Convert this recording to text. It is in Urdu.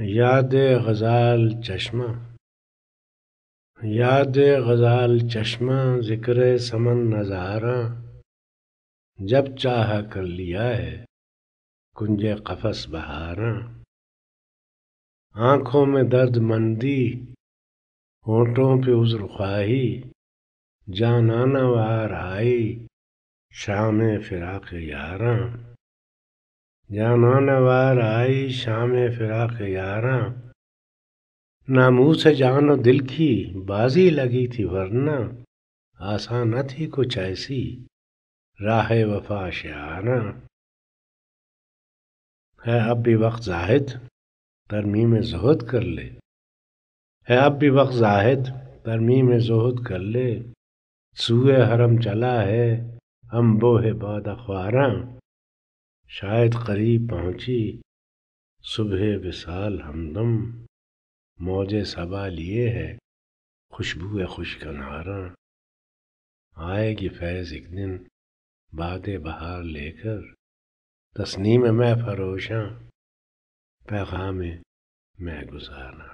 یاد غزال چشمہ یاد غزال چشمہ ذکر سمن نظارہ جب چاہا کر لیا ہے کنج قفس بہاراں آنکھوں میں درد مندی ہونٹوں پہ عذر خواہی جانانہ وار آئی شام فراق یاراں جانان وار آئی شام فراق یاراں ناموس سے جان و دل کی بازی لگی تھی ورنہ آسان نہ تھی کچھ ایسی راہ وفا شعارا ہے اب بھی وقت زاہد ترمیم زہد کر لے ہے اب بھی وقت زاہد ترمیم زہد کر لے سوئے حرم چلا ہے ہم بوہے باد اخواراں شاید قریب پہنچی صبح وصال ہمدم موج صبا لیے ہے خوشبو خوش کنہارا آئے گی فیض ایک دن باد بہار لے کر تسنیم میں فروشاں پیغام میں گزارا